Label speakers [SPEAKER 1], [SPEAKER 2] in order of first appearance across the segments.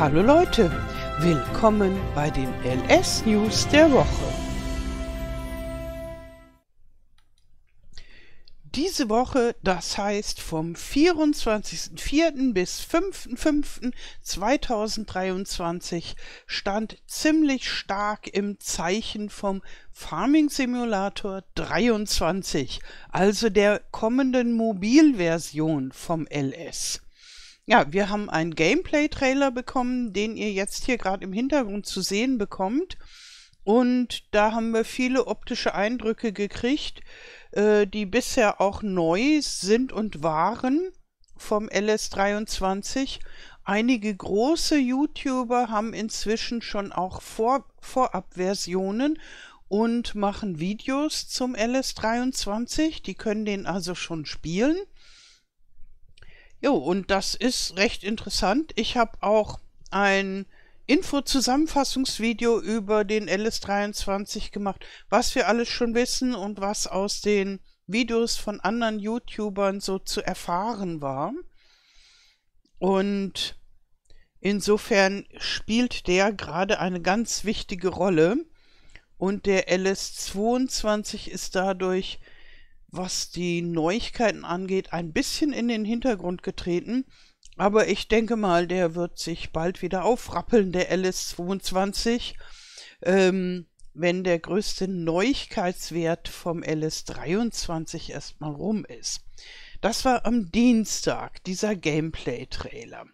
[SPEAKER 1] Hallo Leute, willkommen bei den LS News der Woche. Diese Woche, das heißt vom 24.04. bis 5.05.2023, stand ziemlich stark im Zeichen vom Farming Simulator 23, also der kommenden Mobilversion vom LS. Ja, wir haben einen Gameplay-Trailer bekommen, den ihr jetzt hier gerade im Hintergrund zu sehen bekommt. Und da haben wir viele optische Eindrücke gekriegt, äh, die bisher auch neu sind und waren vom LS23. Einige große YouTuber haben inzwischen schon auch Vor Vorabversionen und machen Videos zum LS23. Die können den also schon spielen. Jo, und das ist recht interessant. Ich habe auch ein Info-Zusammenfassungsvideo über den LS23 gemacht, was wir alles schon wissen und was aus den Videos von anderen YouTubern so zu erfahren war. Und insofern spielt der gerade eine ganz wichtige Rolle und der LS22 ist dadurch was die Neuigkeiten angeht, ein bisschen in den Hintergrund getreten. Aber ich denke mal, der wird sich bald wieder aufrappeln, der LS22. Ähm, wenn der größte Neuigkeitswert vom LS23 erstmal rum ist. Das war am Dienstag, dieser Gameplay-Trailer.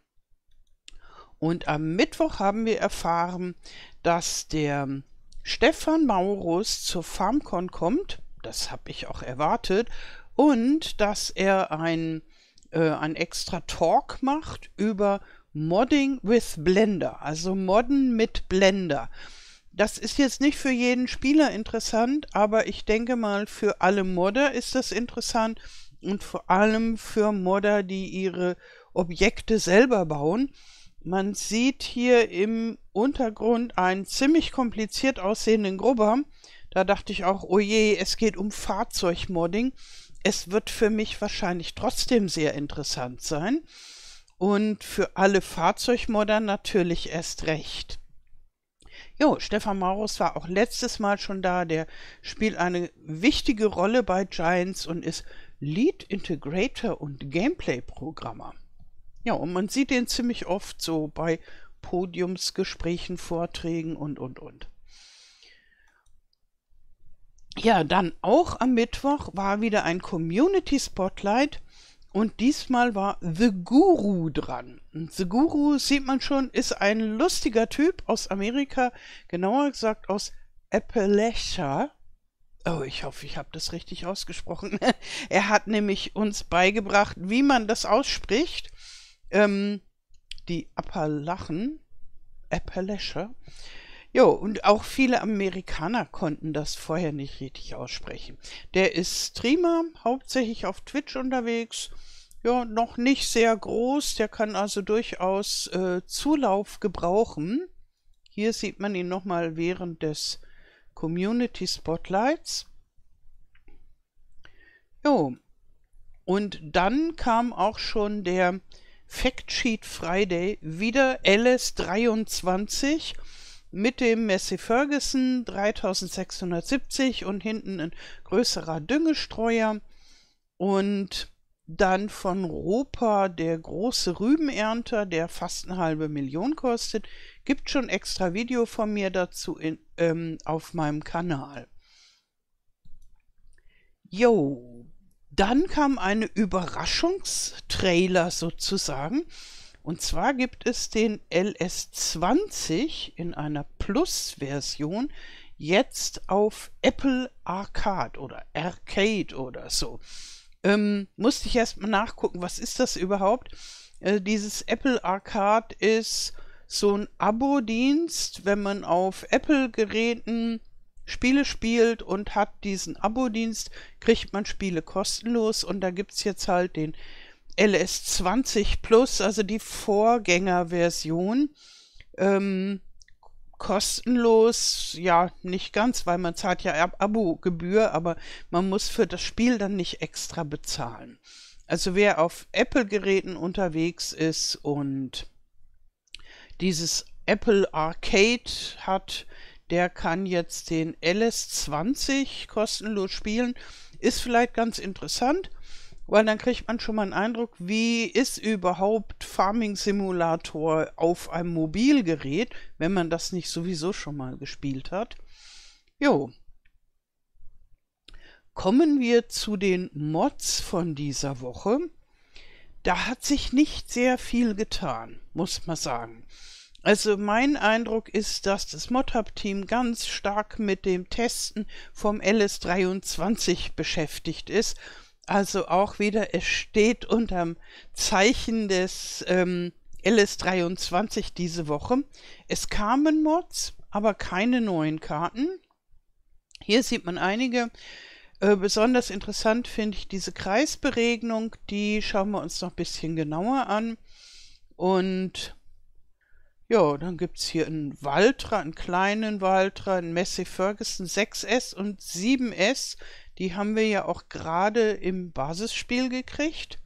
[SPEAKER 1] Und am Mittwoch haben wir erfahren, dass der Stefan Maurus zur FarmCon kommt das habe ich auch erwartet. Und dass er ein, äh, ein extra Talk macht über Modding with Blender, also Modden mit Blender. Das ist jetzt nicht für jeden Spieler interessant, aber ich denke mal, für alle Modder ist das interessant und vor allem für Modder, die ihre Objekte selber bauen. Man sieht hier im Untergrund einen ziemlich kompliziert aussehenden Grubber, da dachte ich auch, oh je, es geht um Fahrzeugmodding. Es wird für mich wahrscheinlich trotzdem sehr interessant sein. Und für alle Fahrzeugmodder natürlich erst recht. Jo, Stefan Maurus war auch letztes Mal schon da. Der spielt eine wichtige Rolle bei Giants und ist Lead Integrator und Gameplay-Programmer. Ja, und man sieht den ziemlich oft so bei Podiumsgesprächen, Vorträgen und, und, und. Ja, dann auch am Mittwoch war wieder ein Community Spotlight und diesmal war The Guru dran. Und The Guru sieht man schon, ist ein lustiger Typ aus Amerika, genauer gesagt aus Appalachia. Oh, ich hoffe, ich habe das richtig ausgesprochen. er hat nämlich uns beigebracht, wie man das ausspricht. Ähm, die Appalachen, Appalachia. Jo, und auch viele Amerikaner konnten das vorher nicht richtig aussprechen. Der ist Streamer, hauptsächlich auf Twitch unterwegs. Ja, noch nicht sehr groß. Der kann also durchaus äh, Zulauf gebrauchen. Hier sieht man ihn nochmal während des Community Spotlights. Jo. Und dann kam auch schon der Factsheet Friday wieder LS23 mit dem Messi Ferguson 3670 und hinten ein größerer Düngestreuer und dann von Roper der große Rübenernter, der fast eine halbe Million kostet. Gibt schon extra Video von mir dazu in, ähm, auf meinem Kanal. Jo, dann kam eine Überraschungstrailer sozusagen und zwar gibt es den LS20 in einer Plus-Version jetzt auf Apple Arcade oder Arcade oder so. Ähm, musste ich erstmal nachgucken, was ist das überhaupt? Äh, dieses Apple Arcade ist so ein Abo-Dienst, wenn man auf Apple-Geräten Spiele spielt und hat diesen Abo-Dienst, kriegt man Spiele kostenlos und da gibt es jetzt halt den LS20 Plus, also die Vorgängerversion, ähm, kostenlos, ja, nicht ganz, weil man zahlt ja Ab Abogebühr, aber man muss für das Spiel dann nicht extra bezahlen. Also wer auf Apple-Geräten unterwegs ist und dieses Apple Arcade hat, der kann jetzt den LS20 kostenlos spielen. Ist vielleicht ganz interessant weil dann kriegt man schon mal einen Eindruck, wie ist überhaupt Farming Simulator auf einem Mobilgerät, wenn man das nicht sowieso schon mal gespielt hat. Jo. Kommen wir zu den Mods von dieser Woche. Da hat sich nicht sehr viel getan, muss man sagen. Also mein Eindruck ist, dass das ModHub-Team ganz stark mit dem Testen vom LS23 beschäftigt ist also auch wieder, es steht unterm Zeichen des ähm, LS23 diese Woche. Es kamen Mods, aber keine neuen Karten. Hier sieht man einige. Äh, besonders interessant finde ich diese Kreisberegnung. Die schauen wir uns noch ein bisschen genauer an. Und ja, dann gibt es hier einen Waltra, einen kleinen Waltra, einen Messi Ferguson 6S und 7S. Die haben wir ja auch gerade im Basisspiel gekriegt.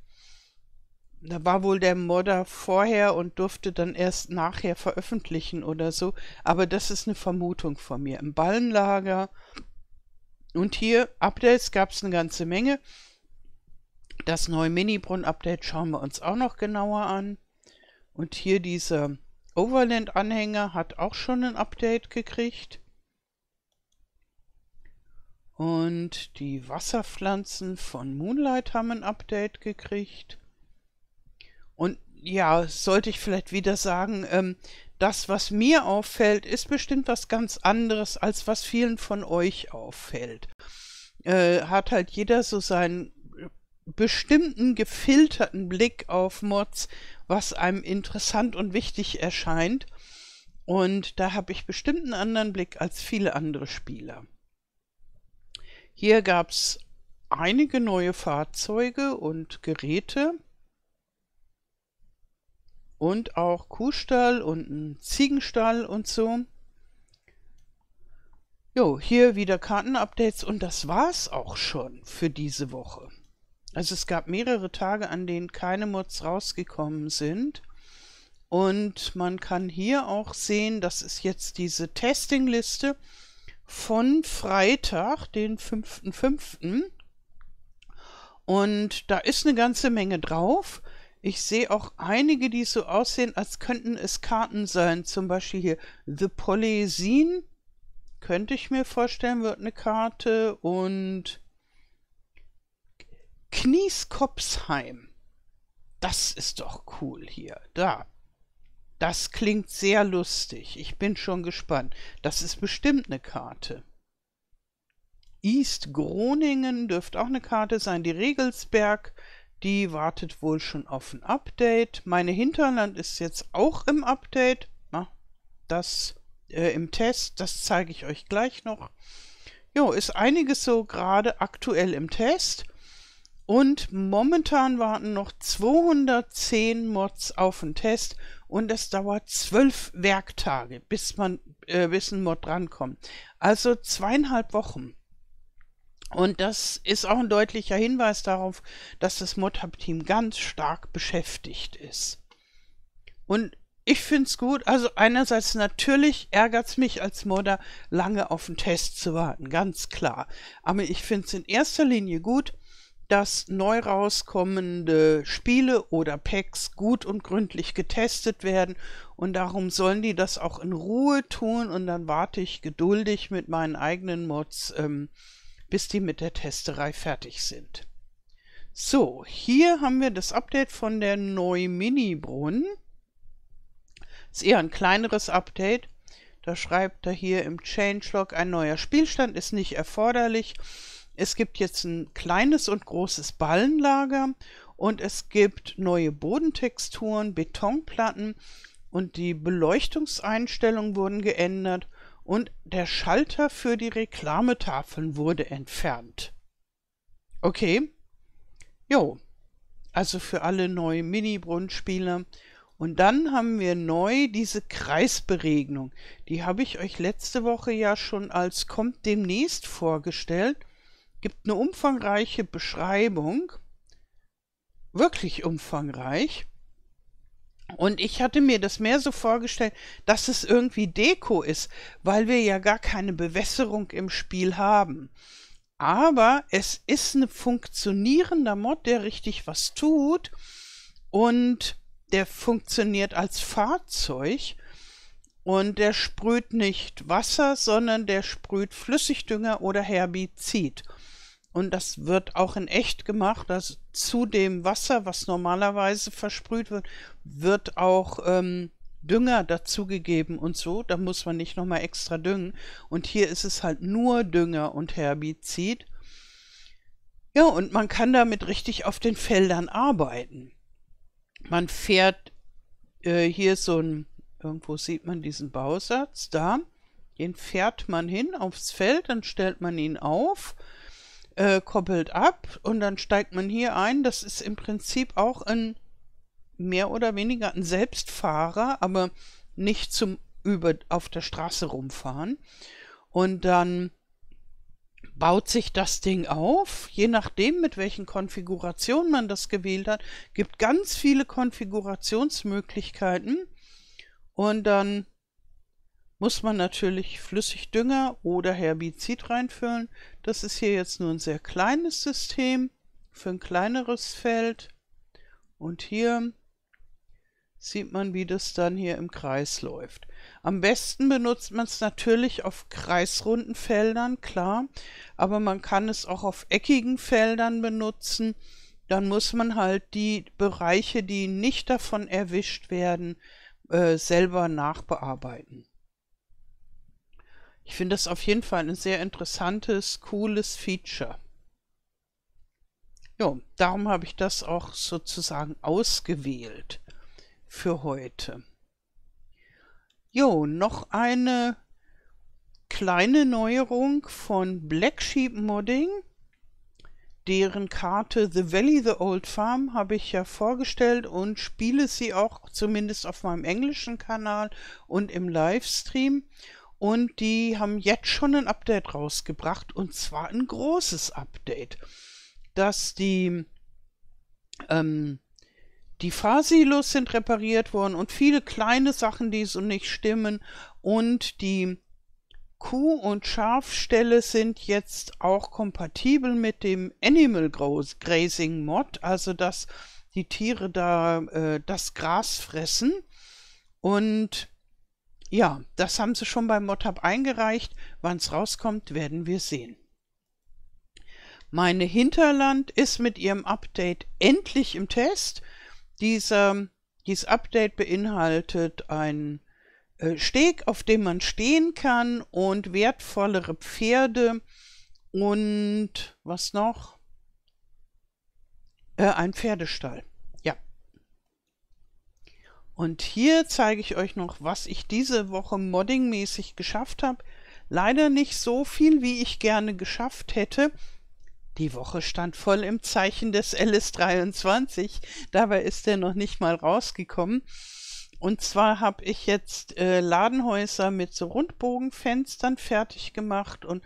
[SPEAKER 1] Da war wohl der Modder vorher und durfte dann erst nachher veröffentlichen oder so. Aber das ist eine Vermutung von mir. Im Ballenlager und hier Updates gab es eine ganze Menge. Das neue Mini-Brunnen-Update schauen wir uns auch noch genauer an. Und hier dieser Overland-Anhänger hat auch schon ein Update gekriegt. Und die Wasserpflanzen von Moonlight haben ein Update gekriegt. Und ja, sollte ich vielleicht wieder sagen, ähm, das, was mir auffällt, ist bestimmt was ganz anderes, als was vielen von euch auffällt. Äh, hat halt jeder so seinen bestimmten gefilterten Blick auf Mods, was einem interessant und wichtig erscheint. Und da habe ich bestimmt einen anderen Blick als viele andere Spieler. Hier gab es einige neue Fahrzeuge und Geräte und auch Kuhstall und ein Ziegenstall und so. Jo, hier wieder Kartenupdates und das war's auch schon für diese Woche. Also es gab mehrere Tage, an denen keine Mods rausgekommen sind. Und man kann hier auch sehen, das ist jetzt diese Testingliste. liste von Freitag, den 5.5. Und da ist eine ganze Menge drauf. Ich sehe auch einige, die so aussehen, als könnten es Karten sein. Zum Beispiel hier The Polysine könnte ich mir vorstellen, wird eine Karte. Und Knieskopsheim. Das ist doch cool hier. Da. Das klingt sehr lustig. Ich bin schon gespannt. Das ist bestimmt eine Karte. East Groningen dürfte auch eine Karte sein. Die Regelsberg, die wartet wohl schon auf ein Update. Meine Hinterland ist jetzt auch im Update. Das äh, im Test, das zeige ich euch gleich noch. Jo, ist einiges so gerade aktuell im Test. Und momentan warten noch 210 Mods auf den Test und es dauert zwölf Werktage, bis man äh, bis ein Mod rankommt. Also zweieinhalb Wochen. Und das ist auch ein deutlicher Hinweis darauf, dass das Mod-Hub-Team ganz stark beschäftigt ist. Und ich finde es gut. Also einerseits natürlich ärgert es mich als Modder, lange auf den Test zu warten, ganz klar. Aber ich finde es in erster Linie gut, dass neu rauskommende Spiele oder Packs gut und gründlich getestet werden und darum sollen die das auch in Ruhe tun und dann warte ich geduldig mit meinen eigenen Mods, ähm, bis die mit der Testerei fertig sind. So, hier haben wir das Update von der neu mini brunnen Ist eher ein kleineres Update. Da schreibt er hier im Changelog, ein neuer Spielstand ist nicht erforderlich. Es gibt jetzt ein kleines und großes Ballenlager und es gibt neue Bodentexturen, Betonplatten und die Beleuchtungseinstellungen wurden geändert und der Schalter für die Reklametafeln wurde entfernt. Okay. Jo. Also für alle neuen Mini-Brunnenspiele. Und dann haben wir neu diese Kreisberegnung. Die habe ich euch letzte Woche ja schon als kommt demnächst vorgestellt gibt eine umfangreiche Beschreibung, wirklich umfangreich. Und ich hatte mir das mehr so vorgestellt, dass es irgendwie Deko ist, weil wir ja gar keine Bewässerung im Spiel haben. Aber es ist ein funktionierender Mod, der richtig was tut und der funktioniert als Fahrzeug und der sprüht nicht Wasser, sondern der sprüht Flüssigdünger oder Herbizid und das wird auch in echt gemacht, dass zu dem Wasser, was normalerweise versprüht wird, wird auch ähm, Dünger dazugegeben und so. Da muss man nicht nochmal extra düngen. Und hier ist es halt nur Dünger und Herbizid. Ja, und man kann damit richtig auf den Feldern arbeiten. Man fährt äh, hier so ein, irgendwo sieht man diesen Bausatz da. Den fährt man hin aufs Feld, dann stellt man ihn auf äh, koppelt ab und dann steigt man hier ein. Das ist im Prinzip auch ein mehr oder weniger ein Selbstfahrer, aber nicht zum über auf der Straße rumfahren. Und dann baut sich das Ding auf, je nachdem, mit welchen Konfigurationen man das gewählt hat, gibt ganz viele Konfigurationsmöglichkeiten und dann muss man natürlich Flüssigdünger oder Herbizid reinfüllen. Das ist hier jetzt nur ein sehr kleines System für ein kleineres Feld. Und hier sieht man, wie das dann hier im Kreis läuft. Am besten benutzt man es natürlich auf kreisrunden Feldern, klar, aber man kann es auch auf eckigen Feldern benutzen. Dann muss man halt die Bereiche, die nicht davon erwischt werden, äh, selber nachbearbeiten. Ich finde das auf jeden Fall ein sehr interessantes, cooles Feature. Ja, darum habe ich das auch sozusagen ausgewählt für heute. Jo, noch eine kleine Neuerung von Black Sheep Modding. Deren Karte The Valley the Old Farm habe ich ja vorgestellt und spiele sie auch zumindest auf meinem englischen Kanal und im Livestream. Und die haben jetzt schon ein Update rausgebracht und zwar ein großes Update, dass die ähm, die Fahrsilos sind repariert worden und viele kleine Sachen, die so nicht stimmen und die Kuh- und Schafstelle sind jetzt auch kompatibel mit dem Animal Grazing Mod, also dass die Tiere da äh, das Gras fressen und ja, das haben sie schon beim Mottab eingereicht. Wann es rauskommt, werden wir sehen. Meine Hinterland ist mit ihrem Update endlich im Test. Dieser, dieses Update beinhaltet einen äh, Steg, auf dem man stehen kann und wertvollere Pferde und was noch? Äh, ein Pferdestall. Und hier zeige ich euch noch, was ich diese Woche moddingmäßig geschafft habe. Leider nicht so viel, wie ich gerne geschafft hätte. Die Woche stand voll im Zeichen des LS23. Dabei ist er noch nicht mal rausgekommen. Und zwar habe ich jetzt äh, Ladenhäuser mit so Rundbogenfenstern fertig gemacht und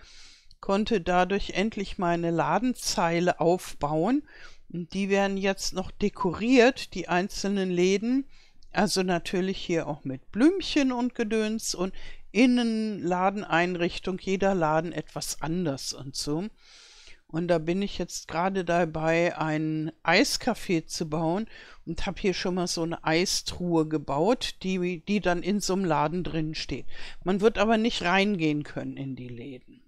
[SPEAKER 1] konnte dadurch endlich meine Ladenzeile aufbauen. Und die werden jetzt noch dekoriert, die einzelnen Läden also natürlich hier auch mit Blümchen und Gedöns und Innenladeneinrichtung, jeder Laden etwas anders und so. Und da bin ich jetzt gerade dabei, ein Eiscafé zu bauen und habe hier schon mal so eine Eistruhe gebaut, die, die dann in so einem Laden drin steht. Man wird aber nicht reingehen können in die Läden.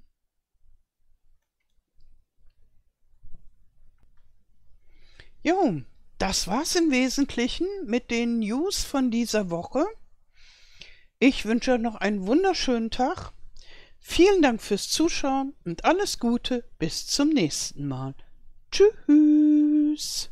[SPEAKER 1] Jo, das war's im Wesentlichen mit den News von dieser Woche. Ich wünsche euch noch einen wunderschönen Tag. Vielen Dank fürs Zuschauen und alles Gute bis zum nächsten Mal. Tschüss.